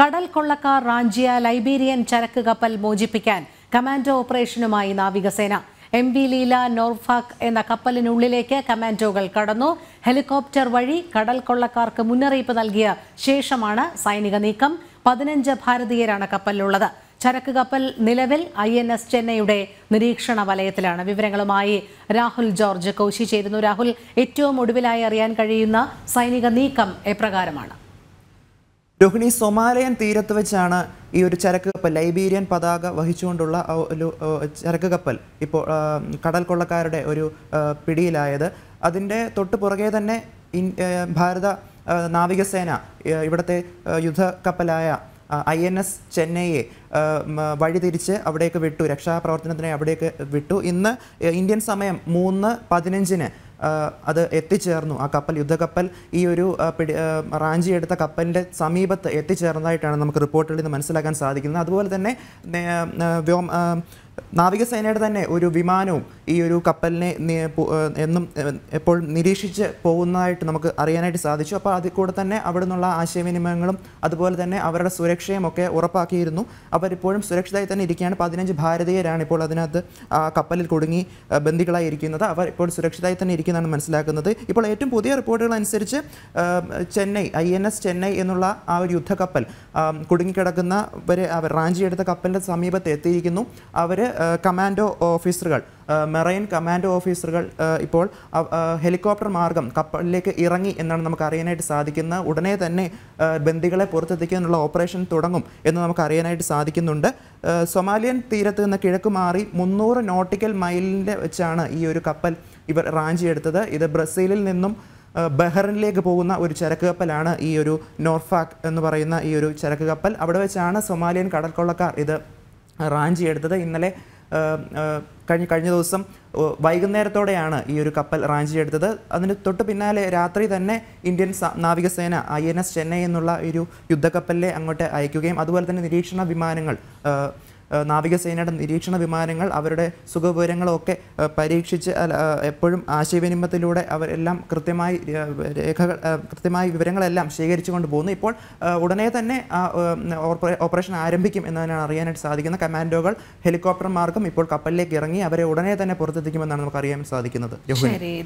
കടൽ കൊള്ളക്കാർ റാഞ്ചിയ ലൈബീരിയൻ ചരക്ക് കപ്പൽ മോചിപ്പിക്കാൻ കമാൻഡോ ഓപ്പറേഷനുമായി നാവികസേന എം വി ലീല നോർഫാക് എന്ന കപ്പലിനുള്ളിലേക്ക് കമാൻഡോകൾ കടന്നു ഹെലികോപ്റ്റർ വഴി കടൽ കൊള്ളക്കാർക്ക് മുന്നറിയിപ്പ് നൽകിയ ശേഷമാണ് സൈനിക നീക്കം പതിനഞ്ച് ഭാരതീയരാണ് കപ്പലിലുള്ളത് ചരക്ക് കപ്പൽ നിലവിൽ ഐ എൻ എസ് ചെന്നൈയുടെ നിരീക്ഷണ വലയത്തിലാണ് വിവരങ്ങളുമായി രാഹുൽ ജോർജ് കോശി ചേരുന്നു രാഹുൽ ഏറ്റവും ഒടുവിലായി അറിയാൻ കഴിയുന്ന സൈനിക നീക്കം എപ്രകാരമാണ് രോഹിണി സൊമാലിയൻ തീരത്ത് വെച്ചാണ് ഈ ഒരു ചരക്ക് കപ്പൽ ലൈബീരിയൻ പതാക വഹിച്ചുകൊണ്ടുള്ള ഒരു ചരക്ക് കപ്പൽ ഇപ്പോൾ കടൽ കൊള്ളക്കാരുടെ ഒരു പിടിയിലായത് അതിൻ്റെ തൊട്ട് പുറകെ തന്നെ ഭാരത നാവികസേന ഇവിടുത്തെ യുദ്ധ കപ്പലായ ഐ എൻ എസ് ചെന്നൈയെ വഴിതിരിച്ച് അവിടേക്ക് വിട്ടു രക്ഷാപ്രവർത്തനത്തിനായി അവിടേക്ക് വിട്ടു ഇന്ന് ഇന്ത്യൻ സമയം മൂന്ന് പതിനഞ്ചിന് അത് എത്തിച്ചേർന്നു ആ കപ്പൽ യുദ്ധക്കപ്പൽ ഈ ഒരു പിടി റാഞ്ചി എടുത്ത കപ്പലിൻ്റെ സമീപത്ത് എത്തിച്ചേർന്നതായിട്ടാണ് നമുക്ക് റിപ്പോർട്ടുകളിൽ നിന്ന് മനസ്സിലാക്കാൻ സാധിക്കുന്നത് അതുപോലെ തന്നെ വ്യോമ നാവികസേനയുടെ തന്നെ ഒരു വിമാനവും ഈ ഒരു കപ്പലിനെ എന്നും എപ്പോൾ നിരീക്ഷിച്ച് പോകുന്നതായിട്ട് നമുക്ക് അറിയാനായിട്ട് സാധിച്ചു അപ്പോൾ അതിൽ കൂടെ തന്നെ അവിടെ നിന്നുള്ള ആശയവിനിമയങ്ങളും അതുപോലെ തന്നെ അവരുടെ സുരക്ഷയും ഒക്കെ ഉറപ്പാക്കിയിരുന്നു അവരിപ്പോഴും സുരക്ഷിതമായി തന്നെ ഇരിക്കുകയാണ് പതിനഞ്ച് ഭാരതീയരാണ് ഇപ്പോൾ അതിനകത്ത് കപ്പലിൽ കുടുങ്ങി ബന്ദികളായി ഇരിക്കുന്നത് അവർ ഇപ്പോൾ സുരക്ഷിതമായി തന്നെ ഇരിക്കുന്നതാണ് മനസ്സിലാക്കുന്നത് ഇപ്പോൾ ഏറ്റവും പുതിയ റിപ്പോർട്ടുകൾ അനുസരിച്ച് Chennai I N S Chennai എന്നുള്ള ആ ഒരു യുദ്ധക്കപ്പൽ കുടുങ്ങിക്കിടക്കുന്നവരെ അവർ റാഞ്ചി എടുത്ത കപ്പലിൻ്റെ സമീപത്ത് എത്തിയിരിക്കുന്നു അവർ കമാൻഡോ ഓഫീസറുകൾ മെറൈൻ കമാൻഡോ ഓഫീസറുകൾ ഇപ്പോൾ ഹെലികോപ്റ്റർ മാർഗം കപ്പലിലേക്ക് ഇറങ്ങി എന്നാണ് നമുക്ക് അറിയാനായിട്ട് സാധിക്കുന്ന ഉടനെ തന്നെ ബന്ദികളെ പുറത്തെത്തിക്കാനുള്ള ഓപ്പറേഷൻ തുടങ്ങും എന്ന് നമുക്ക് അറിയാനായിട്ട് സാധിക്കുന്നുണ്ട് സൊമാലിയൻ തീരത്ത് നിന്ന് കിഴക്ക് മാറി മുന്നൂറ് നോട്ടിക്കൽ മൈലിൻ്റെ വെച്ചാണ് ഈ ഒരു കപ്പൽ ഇവർ റാഞ്ചി എടുത്തത് ഇത് ബ്രസീലിൽ നിന്നും ബഹ്റിനിലേക്ക് പോകുന്ന ഒരു ചരക്ക് കപ്പലാണ് ഈ ഒരു നോർഫാക്ക് എന്ന് പറയുന്ന ഈ ഒരു ചരക്ക് കപ്പൽ അവിടെ വെച്ചാണ് സൊമാലിയൻ കടൽക്കൊള്ളക്കാർ ഇത് റാഞ്ചി എടുത്തത് ഇന്നലെ കഴിഞ്ഞ കഴിഞ്ഞ ദിവസം വൈകുന്നേരത്തോടെയാണ് ഈ ഒരു കപ്പൽ റാഞ്ചി എടുത്തത് അതിന് തൊട്ട് പിന്നാലെ രാത്രി തന്നെ ഇന്ത്യൻ നാവികസേന ഐ എൻ എസ് ചെന്നൈ എന്നുള്ള ഒരു യുദ്ധക്കപ്പലിലെ അങ്ങോട്ട് അയക്കുകയും അതുപോലെ തന്നെ നിരീക്ഷണ വിമാനങ്ങൾ നാവികസേനയുടെ നിരീക്ഷണ വിമാനങ്ങൾ അവരുടെ സുഖവിവരങ്ങളൊക്കെ പരീക്ഷിച്ച് എപ്പോഴും ആശയവിനിമയത്തിലൂടെ അവരെല്ലാം കൃത്യമായി രേഖകൾ കൃത്യമായി വിവരങ്ങളെല്ലാം ശേഖരിച്ചു കൊണ്ട് പോകുന്നു ഇപ്പോൾ ഉടനെ തന്നെ ഓപ്പറേഷൻ ആരംഭിക്കും എന്നതിനാണ് അറിയാനായിട്ട് സാധിക്കുന്നത് കമാൻഡോകൾ ഹെലികോപ്റ്റർ മാർഗം ഇപ്പോൾ കപ്പലിലേക്ക് ഇറങ്ങി അവരെ ഉടനെ തന്നെ പുറത്തെത്തിക്കുമെന്നാണ് നമുക്ക് അറിയാൻ സാധിക്കുന്നത്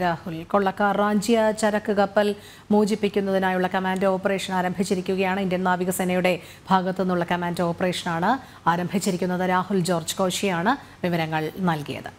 രാഹുൽ കൊള്ളക്കാർ റാഞ്ചിയ ചരക്ക് കപ്പൽ മോചിപ്പിക്കുന്നതിനായുള്ള കമാൻഡോ ഓപ്പറേഷൻ ആരംഭിച്ചിരിക്കുകയാണ് ഇന്ത്യൻ നാവികസേനയുടെ ഭാഗത്തു നിന്നുള്ള കമാൻഡോ ഓപ്പറേഷനാണ് ആരംഭിച്ചിരിക്കുന്നത് രാഹുൽ ജോർജ് കോശിയാണ് വിവരങ്ങൾ നൽകിയത്